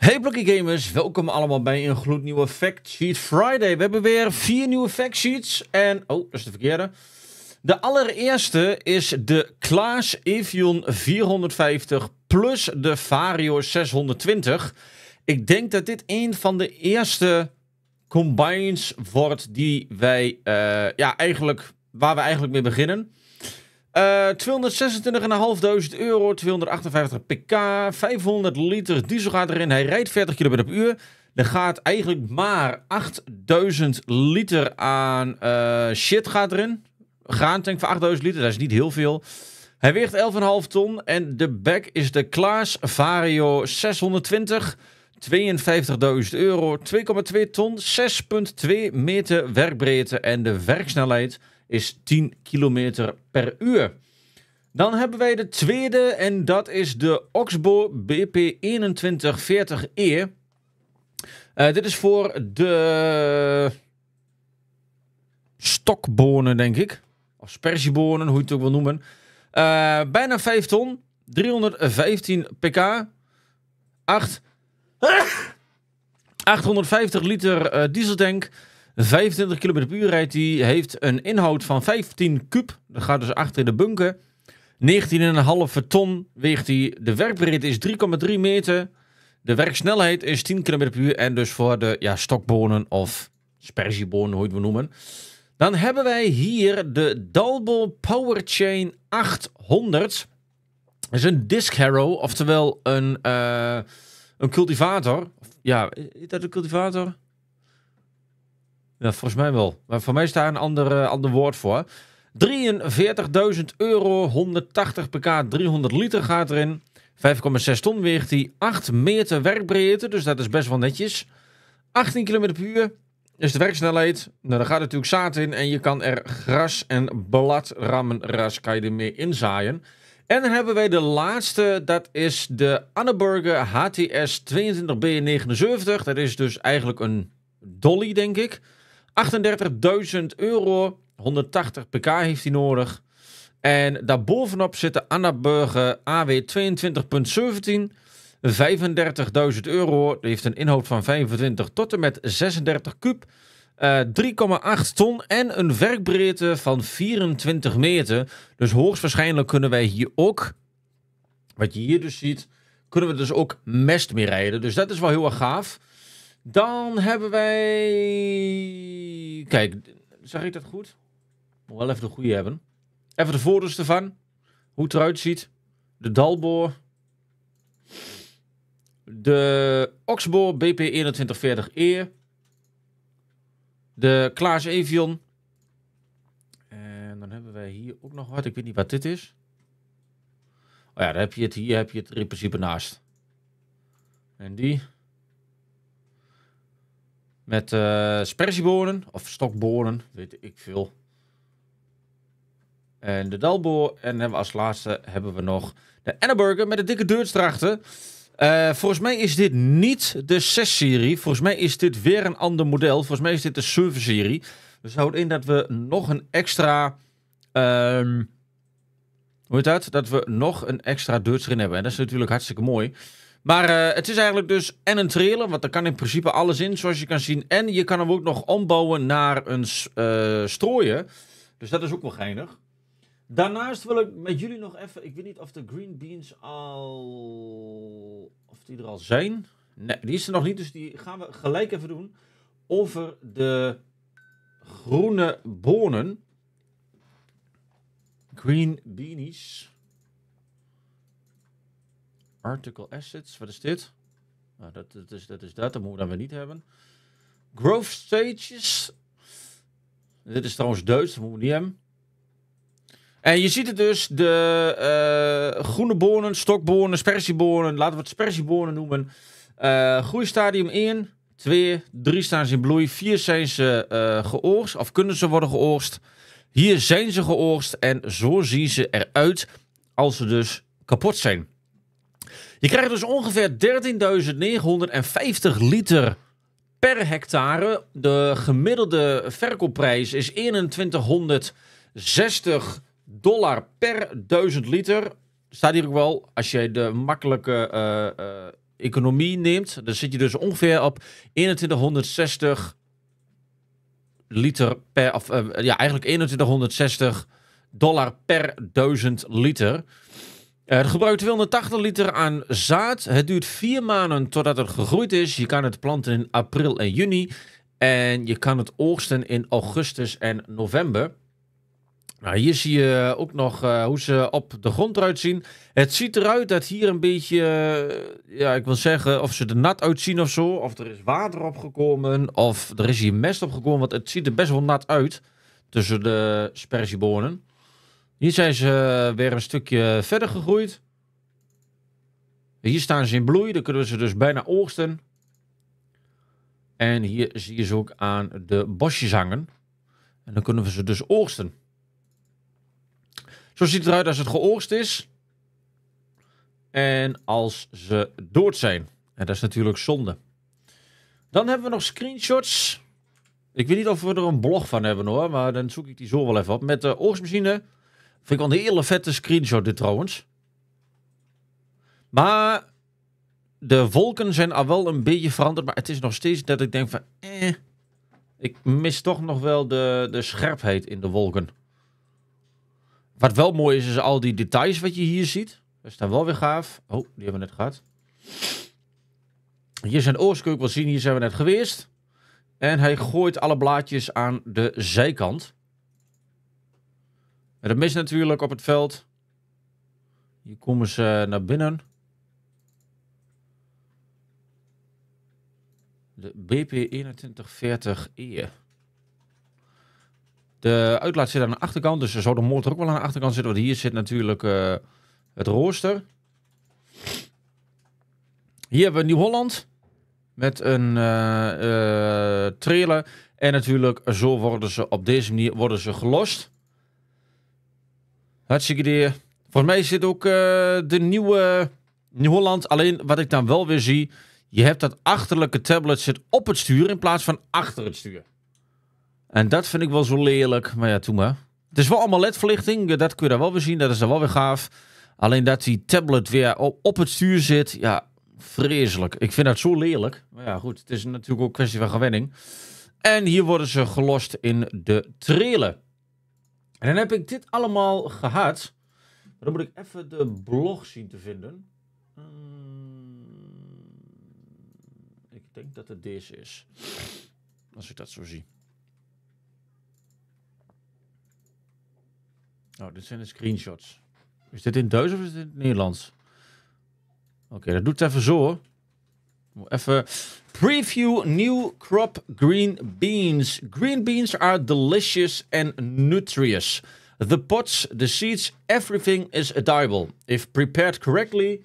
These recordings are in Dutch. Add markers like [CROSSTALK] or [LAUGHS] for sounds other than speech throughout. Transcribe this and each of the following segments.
Hey Blokkie Gamers, welkom allemaal bij een gloednieuwe Fact Sheet Friday. We hebben weer vier nieuwe fact sheets en... Oh, dat is de verkeerde. De allereerste is de Klaas Evion 450 plus de Vario 620. Ik denk dat dit een van de eerste combines wordt die wij... Eh, ja, eigenlijk... Waar we eigenlijk mee beginnen. Uh, eh, 226.500 euro, 258 pk, 500 liter diesel gaat erin. Hij rijdt 40 km per uur. Er gaat eigenlijk maar 8000 liter aan eh, shit gaat erin. Graantank voor 8000 liter, dat is niet heel veel. Hij weegt 11,5 ton en de back is de Klaas Vario 620. 52.000 euro, 2,2 ton, 6,2 meter werkbreedte en de werksnelheid is 10 km per uur. Dan hebben wij de tweede en dat is de Oxbow BP2140E. Eh, dit is voor de stokbonen, denk ik. spersiebonen, hoe je het ook wil noemen. Eh, bijna 5 ton, 315 pk, 8, 850 [LAUGHS] liter uh, dieseltank, 25 km per uur rijdt hij. Heeft een inhoud van 15 kub. Dat gaat dus achter in de bunker. 19,5 ton weegt hij. De werkbreedte is 3,3 meter. De werksnelheid is 10 km per uur. En dus voor de ja, stokbonen of sperziebonen, hoe we het noemen. Dan hebben wij hier de Dalbo Powerchain 800. Dat is een disc harrow, oftewel een, eh, een cultivator. Ja, is dat een cultivator? Ja, volgens mij wel. Maar voor mij staat daar een ander, ander woord voor. 43.000 euro, 180 pk, 300 liter gaat erin. 5,6 ton weegt hij. 8 meter werkbreedte, dus dat is best wel netjes. 18 km per uur is de werksnelheid. Nou, daar gaat natuurlijk zaad in en je kan er gras en bladrammenras kan je ermee inzaaien. En dan hebben wij de laatste, dat is de Anneburger HTS 22B79. Dat is dus eigenlijk een dolly, denk ik. 38.000 euro. 180 pk heeft hij nodig. En daarbovenop zit zitten Burger AW 22.17. 35.000 euro. Die heeft een inhoud van 25 tot en met 36 kub. 3,8 ton en een werkbreedte van 24 meter. Dus hoogstwaarschijnlijk kunnen wij hier ook, wat je hier dus ziet, kunnen we dus ook mest mee rijden. Dus dat is wel heel erg gaaf. Dan hebben wij... Kijk, zag ik dat goed? Moet wel even de goede hebben. Even de voordes ervan. Hoe het eruit ziet. De Dalboor. De Oxboor BP2140E. De Klaas Evion. En dan hebben wij hier ook nog wat. Ik weet niet wat dit is. Oh ja, daar heb je het. Hier heb je het in principe naast. En die. Met uh, of stokbonen, weet ik veel. En de dalboor. En hebben we als laatste hebben we nog de Annenburger met de dikke deurstrachten. Uh, eh, volgens mij is dit niet de 6-serie. Volgens mij is dit weer een ander model. Volgens mij is dit de 7-serie. Dus houdt in dat we nog een extra... Ehm, hoe heet dat? Dat we nog een extra deurtje erin hebben. En dat is natuurlijk hartstikke mooi. Maar eh, het is eigenlijk dus en een trailer, want er kan in principe alles in, zoals je kan zien. En je kan hem ook nog ombouwen naar een eh, strooien. Dus dat is ook wel geinig. Daarnaast wil ik met jullie nog even... Ik weet niet of de green beans al... Of die er al zijn. Nee, die is er nog niet, dus die gaan we gelijk even doen. Over de groene bonen. Green beanies. Article assets, wat is dit? Nou, dat, is, dat is dat, dat moeten we niet hebben. Growth stages. Dit is trouwens Duits, dat moeten we niet hebben. En je ziet het dus, de uh, groene bonen, stokbonen, spersiebonen, laten we het spersiebonen noemen. Uh, groeistadium 1, 2, 3 staan ze in bloei, 4 zijn ze geoorst. Eh, geoogst, of kunnen ze worden geoogst. Hier zijn ze geoogst en zo zien ze eruit als ze dus kapot zijn. Je krijgt dus ongeveer 13.950 liter per hectare. De gemiddelde verkoopprijs is 2160 dollar per 1000 liter. Staat hier ook wel, als je de makkelijke eh, eh, economie neemt, dan zit je dus ongeveer op 2160 liter per, of eh, ja, eigenlijk 2160 dollar per 1000 liter. Er gebruikt 280 liter aan zaad. Het duurt vier maanden totdat het gegroeid is. Je kan het planten in april en juni. En je kan het oogsten in augustus en november. Nou, hier zie je ook nog eh, hoe ze op de grond eruit zien. Het ziet eruit dat hier een beetje, eh, ja, ik wil zeggen, of ze er nat uitzien of zo. Of er is water opgekomen, of er is hier mest opgekomen. Want het ziet er best wel nat uit tussen de sperziebonen. Hier zijn ze eh, weer een stukje verder gegroeid. Hier staan ze in bloei. Dan kunnen we ze dus bijna oogsten. En hier zie je ze ook aan de bosjes hangen. En dan kunnen we ze dus oogsten. Zo ziet het eruit als het geoogst is. En als ze dood zijn. En dat is natuurlijk zonde. Dan hebben we nog screenshots. Ik weet niet of we er een blog van hebben hoor. Maar dan zoek ik die zo wel even op. Met de oogstmachine Vind ik wel een hele vette screenshot dit trouwens. Maar de wolken zijn al wel een beetje veranderd. Maar het is nog steeds dat ik denk van... Eh, ik mis toch nog wel de, de scherpheid in de wolken. Wat wel mooi is, is al die details wat je hier ziet. Dat is dan wel weer gaaf. Oh, die hebben we net gehad. Hier zijn oors, wel zien. Hier zijn we net geweest. En hij gooit alle blaadjes aan de zijkant. Dat mis natuurlijk op het veld. Hier komen ze naar binnen. De BP2140E. De uitlaat zit aan de achterkant, dus er zou de motor ook wel aan de achterkant zitten. Want hier zit natuurlijk eh, het rooster. Hier hebben we Nieuw-Holland met een eh, eh, trailer. En natuurlijk, zo worden ze op deze manier worden ze gelost. Hartstikke idee. Voor mij zit ook eh, de nieuwe Nieuw-Holland. Alleen wat ik dan wel weer zie. Je hebt dat achterlijke tablet zit op het stuur in plaats van achter het stuur. En dat vind ik wel zo lelijk. Maar ja, toen maar. Het is wel allemaal ledverlichting. Dat kun je daar wel weer zien. Dat is dan wel weer gaaf. Alleen dat die tablet weer op, op het stuur zit. Ja, vreselijk. Ik vind dat zo lelijk. Maar ja, goed. Het is natuurlijk ook een kwestie van gewenning. En hier worden ze gelost in de trailer. En dan heb ik dit allemaal gehad. Dan moet ik even de blog zien te vinden. Ehm, ik denk dat het deze is. Als ik dat zo zie. Oh, dit zijn de screenshots. Is dit in Duits of is dit in het Nederlands? Oké, dat doet het even zo hoor. Even preview new crop green beans. Green beans are delicious and nutritious. The pots, the seeds, everything is edible. If prepared correctly,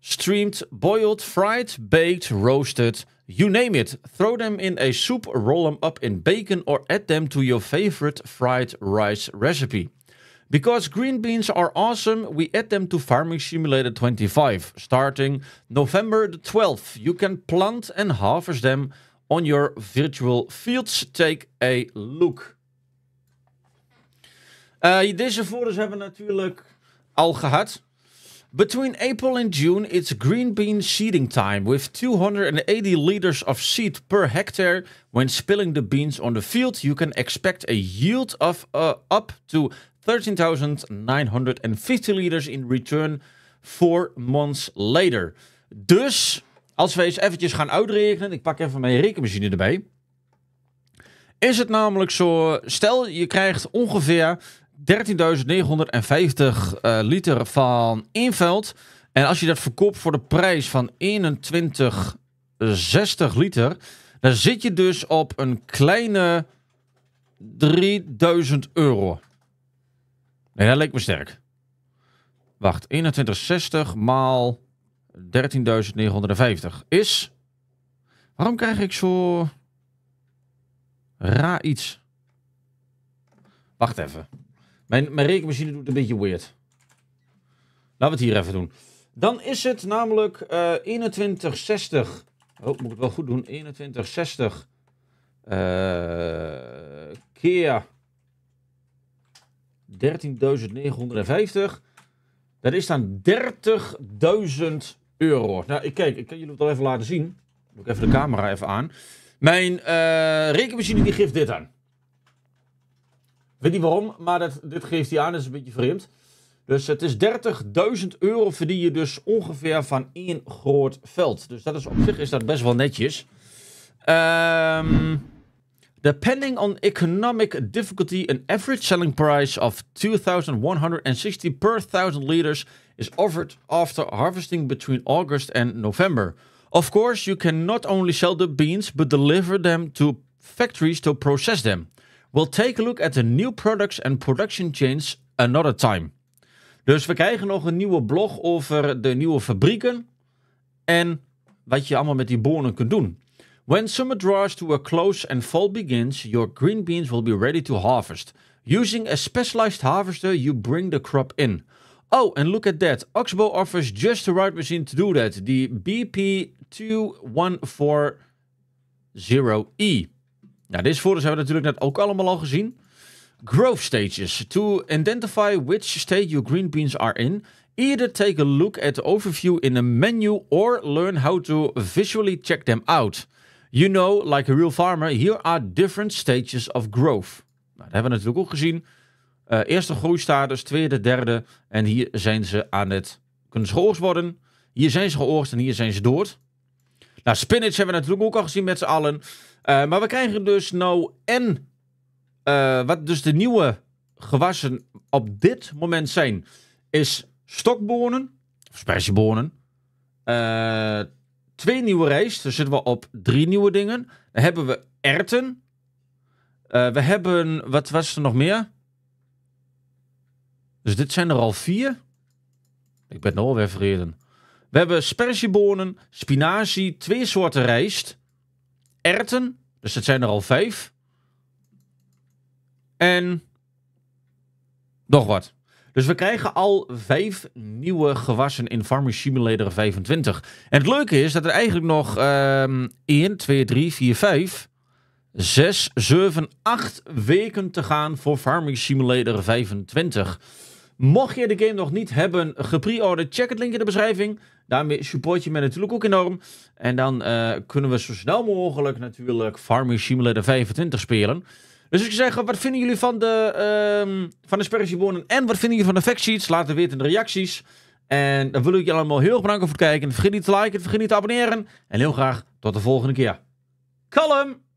streamed, boiled, fried, baked, roasted, you name it. Throw them in a soup, roll them up in bacon, or add them to your favorite fried rice recipe. Because green beans are awesome, we add them to Farming Simulator 25. Starting November the 12th, you can plant and harvest them on your virtual fields. Take a look. Uh, deze folders hebben we natuurlijk al gehad. Between April and June, it's green bean seeding time with 280 liters of seed per hectare. When spilling the beans on the field, you can expect a yield of uh, up to 13.950 liters in return four months later. Dus als we eens eventjes gaan uitrekenen, ik pak even mijn rekenmachine erbij. Is het namelijk zo, stel je krijgt ongeveer 13.950 eh, liter van inveld. En als je dat verkoopt voor de prijs van 21,60 liter, dan zit je dus op een kleine 3000 euro. Nee, dat leek me sterk. Wacht, 2160 maal 13.950 is... Waarom krijg ik zo... raar iets? Wacht even. Mijn, mijn rekenmachine doet een beetje weird. Laten we het hier even doen. Dan is het namelijk 2160. Eh, oh, moet ik het wel goed doen. 2160 eh, keer 13.950. Dat is dan 30.000 euro. Nou, ik kijk, ik kan jullie het al even laten zien. Doe ik even de camera even aan. Mijn eh, rekenmachine die geeft dit aan. Weet niet waarom, maar dat, dit geeft hij aan. Dat is een beetje vreemd. Dus het is 30.000 euro verdien je dus ongeveer van één groot veld. Dus dat is op zich is dat best wel netjes. Ehm... Depending on economic difficulty, an average selling price of 2,160 per thousand liters is offered after harvesting between August and November. Of course, you can not only sell the beans but deliver them to factories to process them. We'll take a look at the new products and production chains another time. Dus we krijgen nog een nieuwe blog over de nieuwe fabrieken en wat je allemaal met die bonen kunt doen. When summer draws to a close and fall begins, your green beans will be ready to harvest. Using a specialized harvester, you bring the crop in. Oh, and look at that. Oxbow offers just the right machine to do that. The BP2140E. Now, this photo hebben we natuurlijk net ook allemaal al gezien. Growth stages. To identify which state your green beans are in, either take a look at the overview in a menu or learn how to visually check them out. You know, like a real farmer, here are different stages of growth. Nou, dat hebben we natuurlijk ook gezien. Eh, eerste groeistatus, tweede, derde. En hier zijn ze aan het kunnen geoogst worden. Hier zijn ze geoogst en hier zijn ze dood. Nou, spinach hebben we natuurlijk ook al gezien met z'n allen. Eh, maar we krijgen dus nou en eh, wat dus de nieuwe gewassen op dit moment zijn, is stokbonen, of twee nieuwe rijst, Dus zitten we op drie nieuwe dingen. Dan hebben we Erten. Eh, we hebben, wat was er nog meer? Dus dit zijn er al vier. Ik ben nog weer vergeten. We hebben spersiebonen, spinazie, twee soorten rijst. Erten, dus dat zijn er al vijf. En nog wat. Dus we krijgen al vijf nieuwe gewassen in Farming Simulator 25. En het leuke is dat er eigenlijk nog um, 1, 2, 3, 4, 5, 6, 7, 8 weken te gaan voor Farming Simulator 25. Mocht je de game nog niet hebben gepreorderd, check het link in de beschrijving. Daarmee support je mij natuurlijk ook enorm. En dan eh, kunnen we zo snel mogelijk natuurlijk Farming Simulator 25 spelen. Dus ik zeg, wat vinden jullie van de, um, van de en wat vinden jullie van de factsheets? Laat het weten in de reacties. En dan wil ik jullie allemaal heel erg bedanken voor het kijken. Vergeet niet te liken, vergeet niet te abonneren. En heel graag tot de volgende keer. Kalm!